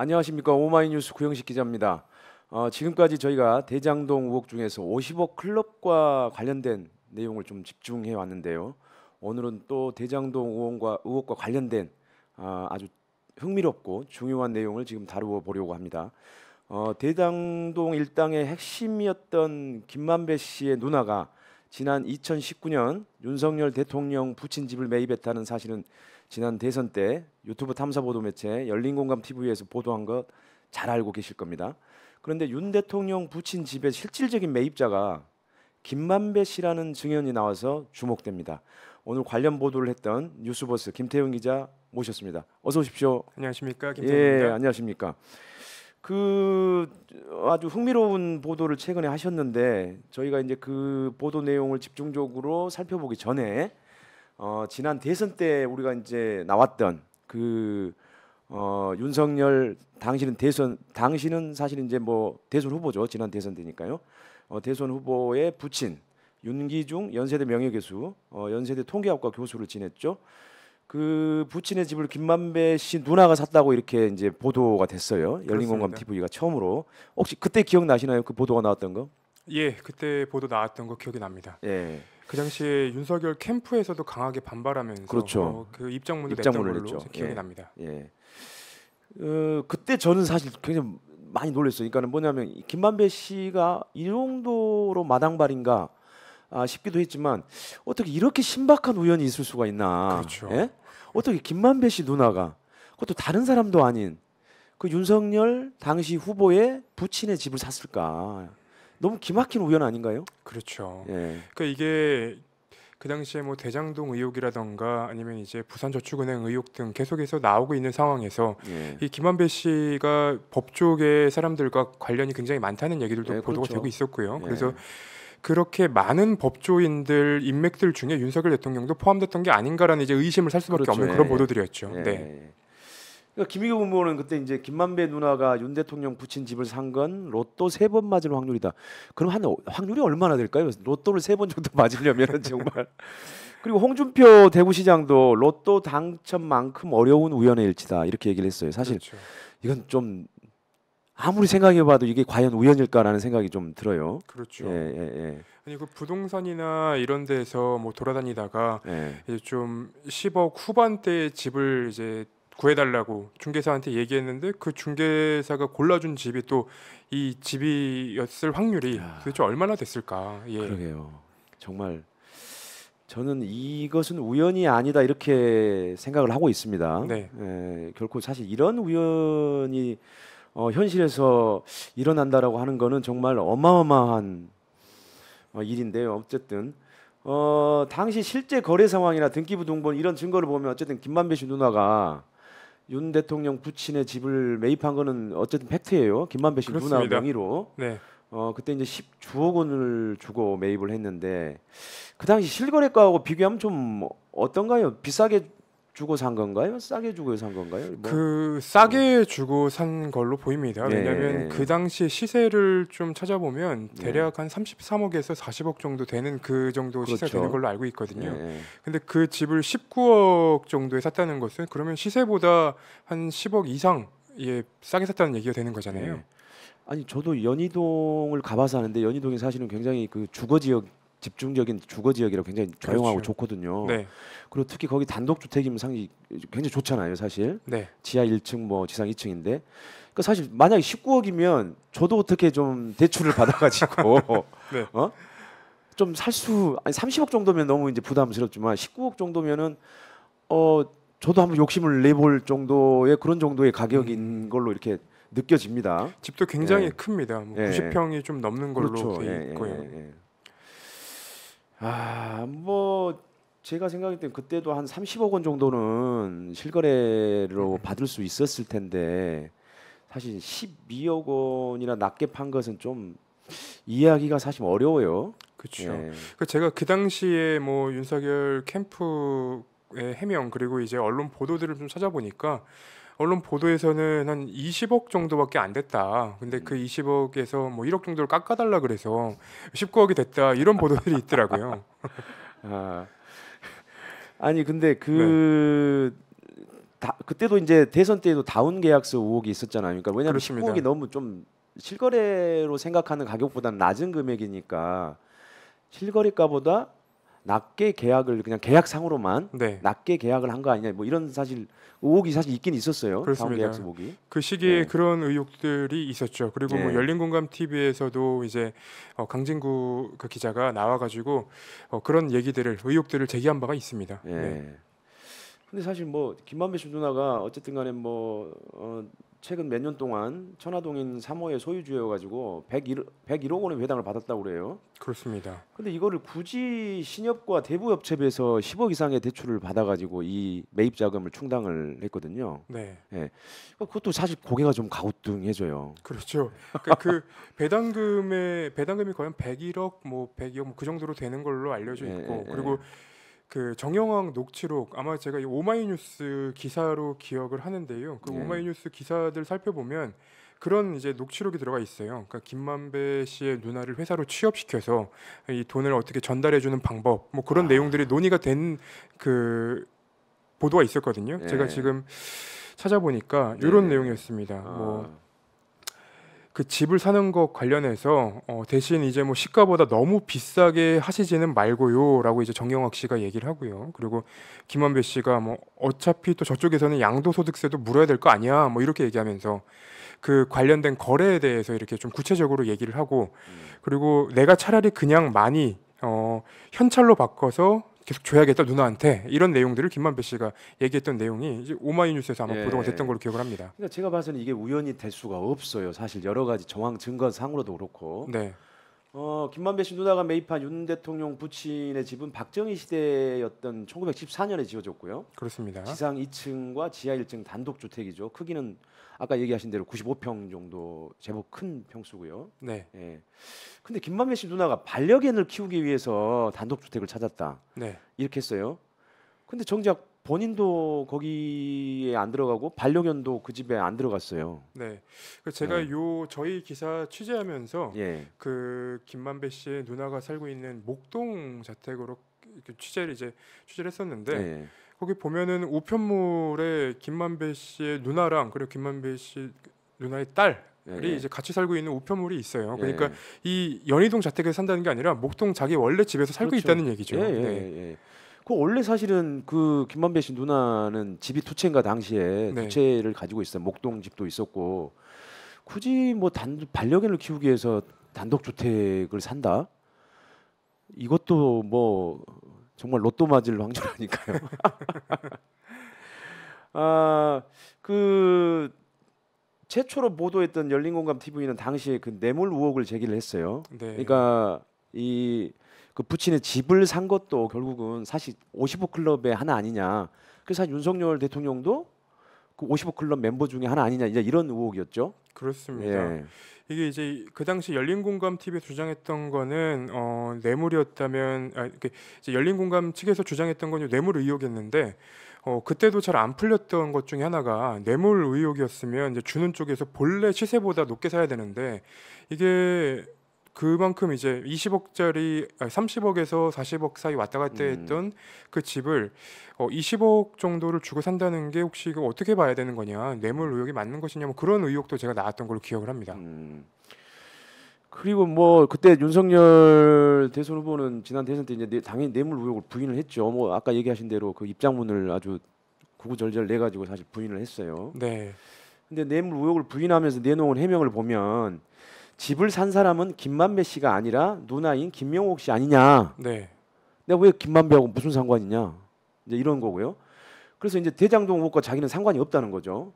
안녕하십니까 오마이뉴스 구영식 기자입니다. 어, 지금까지 저희가 대장동 의혹 중에서 50억 클럽과 관련된 내용을 좀 집중해 왔는데요. 오늘은 또 대장동 의혹과, 의혹과 관련된 어, 아주 흥미롭고 중요한 내용을 지금 다루어 보려고 합니다. 어, 대장동 일당의 핵심이었던 김만배 씨의 누나가 지난 2019년 윤석열 대통령 부친 집을 매입했다는 사실은 지난 대선 때 유튜브 탐사 보도 매체 열린공감 TV에서 보도한 것 잘 알고 계실 겁니다. 그런데 윤 대통령 부친 집의 실질적인 매입자가 김만배 씨라는 증언이 나와서 주목됩니다. 오늘 관련 보도를 했던 뉴스버스 김태훈 기자 모셨습니다. 어서 오십시오. 안녕하십니까 예, 김태훈입니다. 예, 안녕하십니까. 그 아주 흥미로운 보도를 최근에 하셨는데 저희가 이제 그 보도 내용을 집중적으로 살펴보기 전에 어, 지난 대선 때 우리가 이제 나왔던 그 어, 윤석열 당신은 대선 당신은 사실 이제 뭐 대선 후보죠 지난 대선 때니까요 어, 대선 후보의 부친 윤기중 연세대 명예교수 어, 연세대 통계학과 교수를 지냈죠. 그 부친의 집을 김만배 씨 누나가 샀다고 이렇게 이제 보도가 됐어요. 열린공감 TV가 처음으로. 혹시 그때 기억나시나요? 그 보도가 나왔던 거? 예, 그때 보도 나왔던 거 기억이 납니다. 예. 그 당시에 윤석열 캠프에서도 강하게 반발하면서 그렇죠. 어, 그 입장문을, 입장문을 냈던 걸로 했죠. 기억이 예. 납니다. 예. 어, 그때 저는 사실 굉장히 많이 놀랐어요. 그러니까 뭐냐면 김만배 씨가 이 정도로 마당발인가 아, 싶기도 했지만 어떻게 이렇게 신박한 우연이 있을 수가 있나? 그렇죠. 예? 어떻게 김만배 씨 누나가 그것도 다른 사람도 아닌 그 윤석열 당시 후보의 부친의 집을 샀을까? 너무 기막힌 우연 아닌가요? 그렇죠. 예. 그러니까 이게 그 당시에 뭐 대장동 의혹이라던가 아니면 이제 부산저축은행 의혹 등 계속해서 나오고 있는 상황에서 예. 이 김한배 씨가 법조계 사람들과 관련이 굉장히 많다는 얘기들도 예, 보도가 그렇죠. 되고 있었고요. 예. 그래서 그렇게 많은 법조인들 인맥들 중에 윤석열 대통령도 포함됐던 게 아닌가라는 이제 의심을 살 수밖에 그렇죠. 없는 그런 그렇죠. 예. 보도들이었죠. 예. 네. 그러니까 김희교 본부는 그때 이제 김만배 누나가 윤 대통령 붙인 집을 산 건 로또 세 번 맞을 확률이다. 그럼 한 확률이 얼마나 될까요? 로또를 세 번 정도 맞으려면 정말 그리고 홍준표 대구시장도 로또 당첨만큼 어려운 우연의 일치다 이렇게 얘기를 했어요. 사실 그렇죠. 이건 좀 아무리 생각해봐도 이게 과연 우연일까라는 생각이 좀 들어요. 그렇죠. 예, 예, 예. 아니 그 부동산이나 이런 데서 뭐 돌아다니다가 예. 이제 좀 10억 후반대의 집을 이제 구해달라고 중개사한테 얘기했는데 그 중개사가 골라준 집이 또 이 집이었을 확률이 야. 도대체 얼마나 됐을까? 예. 그러게요. 정말 저는 이것은 우연이 아니다 이렇게 생각을 하고 있습니다. 네. 예, 결코 사실 이런 우연이 어, 현실에서 일어난다라고 하는 거는 정말 어마어마한 어, 일인데요. 어쨌든 어, 당시 실제 거래 상황이나 등기부 등본 이런 증거를 보면 어쨌든 김만배 씨 누나가 윤 대통령 부친의 집을 매입한 거는 어쨌든 팩트예요. 김만배 씨 그렇습니다. 누나 명의로. 네. 어 그때 이제 19억 원을 주고 매입을 했는데 그 당시 실거래가하고 비교하면 좀 어떤가요? 비싸게 주고 산 건가요? 싸게 주고 산 건가요? 뭐? 그 싸게 주고 산 걸로 보입니다. 네. 왜냐하면 그 당시 시세를 좀 찾아보면 네. 대략 한 33억에서 40억 정도 되는 그 정도 그렇죠. 시세 되는 걸로 알고 있거든요. 예. 근데 그 집을 19억 정도에 샀다는 것은 그러면 시세보다 한 10억 이상 예 싸게 샀다는 얘기가 되는 거잖아요. 예. 아니 저도 연희동을 가봐서 하는데연희동이사실은 굉장히 그 주거 지역 집중적인 주거 지역이라 굉장히 조용하고 그렇죠. 좋거든요. 네. 그리고 특히 거기 단독 주택이면 상이 굉장히 좋잖아요, 사실. 네. 지하 1층 뭐 지상 2층인데. 그 그러니까 사실 만약에 19억이면 저도 어떻게 좀 대출을 받아 가지고 네. 어? 좀 살 수 아니 30억 정도면 너무 이제 부담스럽지만 19억 정도면은 어 저도 한번 욕심을 내볼 정도의 그런 정도의 가격인 음. 걸로 이렇게 느껴집니다. 집도 굉장히 예. 큽니다. 뭐 예. 90평이 좀 넘는 걸로 그렇죠. 돼 예, 예, 있고요. 예. 예. 아, 뭐 제가 생각했던 그때도 한 30억 원 정도는 실거래로 음. 받을 수 있었을 텐데 사실 12억 원이나 낮게 판 것은 좀 이해하기가 사실 어려워요. 그렇죠. 예. 그 제가 그 당시에 뭐 윤석열 캠프의 해명 그리고 이제 언론 보도들을 좀 찾아보니까 언론 보도에서는 한 20억 정도밖에 안 됐다. 근데 그 20억에서 음. 뭐 1억 정도를 깎아달라 그래서 19억이 됐다 이런 보도들이 있더라고요. 아, 아니 근데 그 네. 다, 그때도 이제 대선 때도 에 다운 계약서 의혹이 있었잖아요. 그러니까 왜냐하면 그렇습니다. 19억이 너무 좀 실거래로 생각하는 가격보다는 낮은 금액이니까 실거래가보다 낮게 계약을 그냥 계약상으로만 네. 낮게 계약을 한 거 아니냐 뭐 이런 사실 의혹이 사실 있긴 있었어요. 그렇습니다. 계약서 보기. 그 시기에 네. 그런 의혹들이 있었죠. 그리고 뭐 네. 뭐 열린공감 TV에서도 이제 어, 강진구 그 기자가 나와가지고 어, 그런 얘기들을 의혹들을 제기한 바가 있습니다. 네. 네. 근데 사실 뭐 김만배 씨 누나가 어쨌든간에 뭐 어, 최근 몇 년 동안 천화동인 3호의 소유주여 가지고 101, 101억 원의 배당을 받았다고 그래요. 그렇습니다. 근데 이거를 굳이 신협과 대부협체에서 10억 이상의 대출을 받아 가지고 이 매입 자금을 충당을 했거든요. 네. 예. 그러니까 그것도 사실 고개가 좀 가우뚱해져요. 그렇죠. 그러니까 그 배당금의 배당금이 과연 101억 뭐 102억 뭐그 정도로 되는 걸로 알려져 예, 있고 예, 예. 그리고 예. 그 정영왕 녹취록 아마 제가 이 오마이뉴스 기사로 기억을 하는데요. 그 네. 오마이뉴스 기사들 살펴보면 그런 이제 녹취록이 들어가 있어요. 그러니까 김만배 씨의 누나를 회사로 취업시켜서 이 돈을 어떻게 전달해 주는 방법 뭐 그런 아. 내용들이 논의가 된 그 보도가 있었거든요. 네. 제가 지금 찾아보니까 네. 이런 네. 내용이었습니다. 뭐 아. 뭐그 집을 사는 것 관련해서 어, 대신 이제 뭐 시가보다 너무 비싸게 하시지는 말고요라고 이제 정경학 씨가 얘기를 하고요. 그리고 김원배 씨가 뭐 어차피 또 저쪽에서는 양도소득세도 물어야 될 거 아니야 뭐 이렇게 얘기하면서 그 관련된 거래에 대해서 이렇게 좀 구체적으로 얘기를 하고 음. 그리고 내가 차라리 그냥 많이 어, 현찰로 바꿔서 계속 줘야겠다 누나한테 이런 내용들을 김만배 씨가 얘기했던 내용이 이제 오마이뉴스에서 아마 예. 보도가 됐던 걸로 기억을 합니다. 그러니까 제가 봐서는 이게 우연이 될 수가 없어요. 사실 여러 가지 정황 증거 상으로도 그렇고. 네. 어, 김만배 씨누나가 매입한 윤 대통령 부친의 집은 박정희 시대였던 1914년에 지어졌고요. 그렇습니다. 지상 2층과 지하 1층 단독 주택이죠. 크기는 아까 얘기하신 대로 95평 정도 제법 큰 평수고요. 네. 예. 근데 김만배 씨 누나가 반려견을 키우기 위해서 단독 주택을 찾았다. 네. 이렇게 했어요. 근데 정작 본인도 거기에 안 들어가고 반려견도 그 집에 안 들어갔어요. 네, 제가 네. 요 저희 기사 취재하면서 예. 그 김만배 씨의 누나가 살고 있는 목동 자택으로 취재를 이제 취재를 했었는데 예. 거기 보면은 우편물에 김만배 씨의 누나랑 그리고 김만배 씨 누나의 딸 우리 예, 예. 이제 같이 살고 있는 우편물이 있어요. 예. 그러니까 예. 이 연희동 자택에서 산다는 게 아니라 목동 자기 원래 집에서 살고 그렇죠. 있다는 얘기죠. 예, 예 네. 그 원래 사실은 그 김만배 씨 누나는 집이 두 채인가 당시에 네. 두 채를 가지고 있어요. 목동 집도 있었고 굳이 뭐단 반려견을 키우기 위해서 단독 주택을 산다. 이것도 뭐 정말 로또 맞을 황조라니까요. 아, 그 최초로 보도했던 열린공감 TV는 당시에 그 뇌물 우혹을 제기를 했어요. 네. 그러니까 이그 부친의 집을 산 것도 결국은 사실 55 클럽의 하나 아니냐. 그래서 윤석열 대통령도 그55 클럽 멤버 중에 하나 아니냐. 이제 이런 의혹이었죠. 그렇습니다. 예. 이게 이제 그 당시 열린공감 t v 에 주장했던 거는 어, 뇌물이었다면 아, 이제 열린공감 측에서 주장했던 건 뇌물 의혹이었는데 어, 그때도 잘 안 풀렸던 것 중에 하나가 뇌물 의혹이었으면 이제 주는 쪽에서 본래 시세보다 높게 사야 되는데 이게 그만큼 이제 20억짜리 아니 30억에서 40억 사이 왔다 갔다 음. 했던 그 집을 어 20억 정도를 주고 산다는 게 혹시 이거 어떻게 봐야 되는 거냐 뇌물 의혹이 맞는 것이냐 뭐 그런 의혹도 제가 나왔던 걸로 기억을 합니다. 음. 그리고 뭐 그때 윤석열 대선 후보는 지난 대선 때 이제 당연히 뇌물 의혹을 부인을 했죠. 뭐 아까 얘기하신 대로 그 입장문을 아주 구구절절 내 가지고 사실 부인을 했어요. 네. 근데 뇌물 의혹을 부인하면서 내놓은 해명을 보면 집을 산 사람은 김만배 씨가 아니라 누나인 김명옥 씨 아니냐. 네. 내가 왜 김만배하고 무슨 상관이냐. 이제 이런 거고요. 그래서 이제 대장동 의혹과 자기는 상관이 없다는 거죠.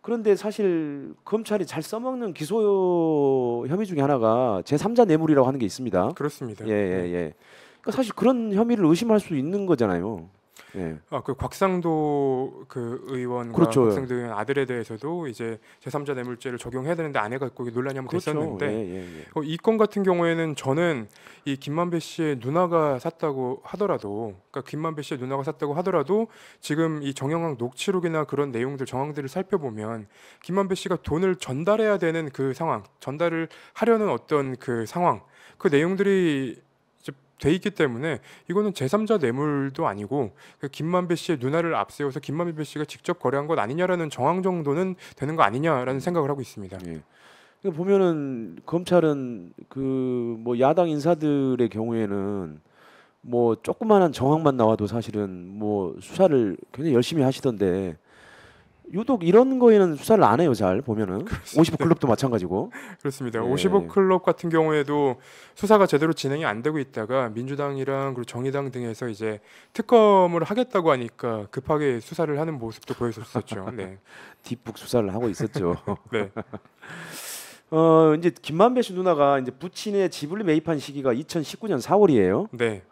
그런데 사실 검찰이 잘 써먹는 기소 혐의 중에 하나가 제3자 뇌물이라고 하는 게 있습니다. 그렇습니다. 예, 예, 네. 예. 그러니까 사실 그런 혐의를 의심할 수 있는 거잖아요. 네. 예. 아그 곽상도 그 의원과 그렇죠. 곽상도 의원 아들에 대해서도 이제 제3자 뇌물죄를 적용해야 되는데 아내가 거기 논란이 한번 그렇죠. 됐었는데 예, 예, 예. 어, 이건 같은 경우에는 저는 이 김만배 씨의 누나가 샀다고 하더라도 그러니까 김만배 씨의 누나가 샀다고 하더라도 지금 이 정영학 녹취록이나 그런 내용들 정황들을 살펴보면 김만배 씨가 돈을 전달해야 되는 그 상황 전달을 하려는 어떤 그 상황 그 내용들이 돼 있기 때문에 이거는 제3자 뇌물도 아니고 그 김만배 씨의 누나를 앞세워서 김만배 씨가 직접 거래한 것 아니냐라는 정황 정도는 되는 거 아니냐라는 음. 생각을 하고 있습니다. 예. 보면은 검찰은 그 뭐 야당 인사들의 경우에는 뭐 조그만한 정황만 나와도 사실은 뭐 수사를 굉장히 열심히 하시던데 유독 이런 거에는 수사를 안 해요 잘 보면은 그렇습 55클럽도 마찬가지고 그렇습니다. 예. 55클럽 같은 경우에도 수사가 제대로 진행이 안 되고 있다가 민주당이랑 그리고 정의당 등에서 이제 특검을 하겠다고 하니까 급하게 수사를 하는 모습도 보여줬었죠 네. 뒷북 수사를 하고 있었죠. 네. 어 이제 김만배 씨 누나가 이제 부친의 집을 매입한 시기가 2019년 4월이에요. 네.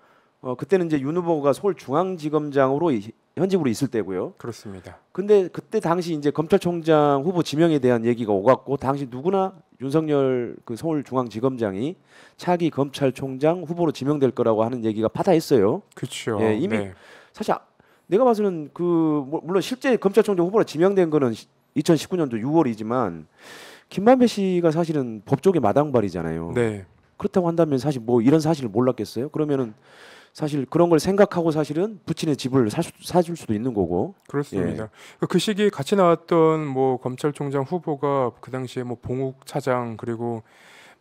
어, 그때는 이제 윤 후보가 서울 중앙지검장으로 현직으로 있을 때고요. 그렇습니다. 근데 그때 당시 이제 검찰총장 후보 지명에 대한 얘기가 오갔고 당시 누구나 윤석열 그 서울 중앙지검장이 차기 검찰총장 후보로 지명될 거라고 하는 얘기가 파다했어요. 그렇죠. 예, 이미 네. 사실 아, 내가 봐서는 그 뭐, 물론 실제 검찰총장 후보로 지명된 거는 2019년도 6월이지만 김만배 씨가 사실은 법조계 마당발이잖아요. 네. 그렇다고 한다면 사실 뭐 이런 사실을 몰랐겠어요? 그러면은 사실 그런 걸 생각하고 사실은 부친의 집을 사, 사줄 수도 있는 거고. 그렇습니다. 예. 그, 그 시기 같이 나왔던 뭐 검찰총장 후보가 그 당시에 뭐 봉욱 차장 그리고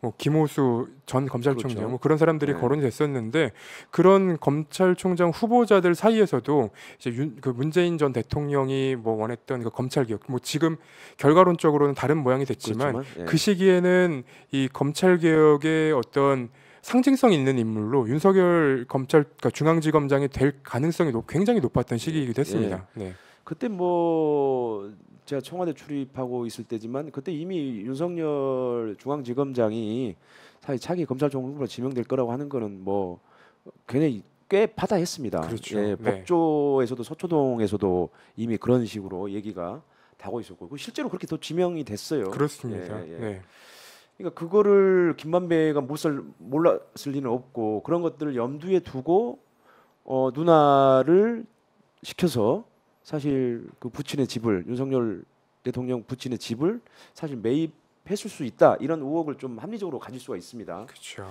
뭐 김호수 전 검찰총장 그렇죠. 뭐 그런 사람들이 네. 예. 거론 됐었는데 그런 검찰총장 후보자들 사이에서도 이제 윤, 그 문재인 전 대통령이 뭐 원했던 그 검찰 개혁 뭐 지금 결과론적으로는 다른 모양이 됐지만 그렇지만, 네. 그 시기에는 이 검찰 개혁의 어떤 상징성 있는 인물로 윤석열 검찰 그러니까 중앙지검장이 될 가능성이 높, 굉장히 높았던 예, 시기이기도 했습니다. 예. 네. 그때 뭐 제가 청와대 출입하고 있을 때지만 그때 이미 윤석열 중앙지검장이 사실 차기 검찰총장으로 지명될 거라고 하는 거는 뭐 굉장히 꽤 받아했습니다. 그렇죠. 예, 네. 법조에서도 서초동에서도 이미 그런 식으로 얘기가 다고 있었고 그 실제로 그렇게 또 지명이 됐어요. 그렇습니다. 예, 예. 네. 그러니까 그거를 김만배가 몰설 몰랐을 리는 없고 그런 것들을 염두에 두고 어, 누나를 시켜서 사실 그 부친의 집을 윤석열 대통령 부친의 집을 사실 매입했을 수 있다 이런 의혹을 좀 합리적으로 가질 수가 있습니다. 그렇죠.